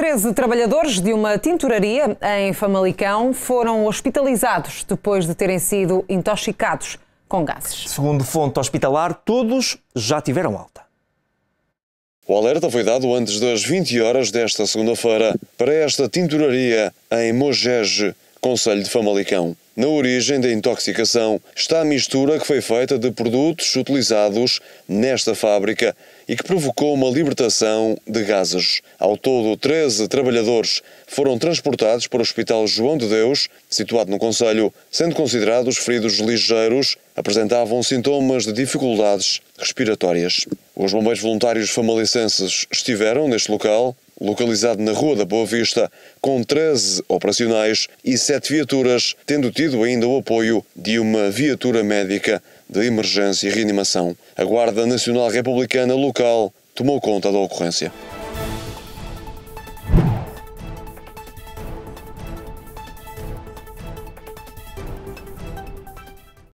13 trabalhadores de uma tinturaria em Famalicão foram hospitalizados depois de terem sido intoxicados com gases. Segundo fonte hospitalar, todos já tiveram alta. O alerta foi dado antes das 20 horas desta segunda-feira para esta tinturaria em Mogege, Conselho de Famalicão. Na origem da intoxicação está a mistura que foi feita de produtos utilizados nesta fábrica e que provocou uma libertação de gases. Ao todo, 13 trabalhadores foram transportados para o Hospital João de Deus, situado no Conselho, sendo considerados feridos ligeiros, apresentavam sintomas de dificuldades respiratórias. Os bombeiros voluntários famalicenses estiveram neste local localizado na Rua da Boa Vista, com 13 operacionais e 7 viaturas, tendo tido ainda o apoio de uma viatura médica de emergência e reanimação. A Guarda Nacional Republicana local tomou conta da ocorrência.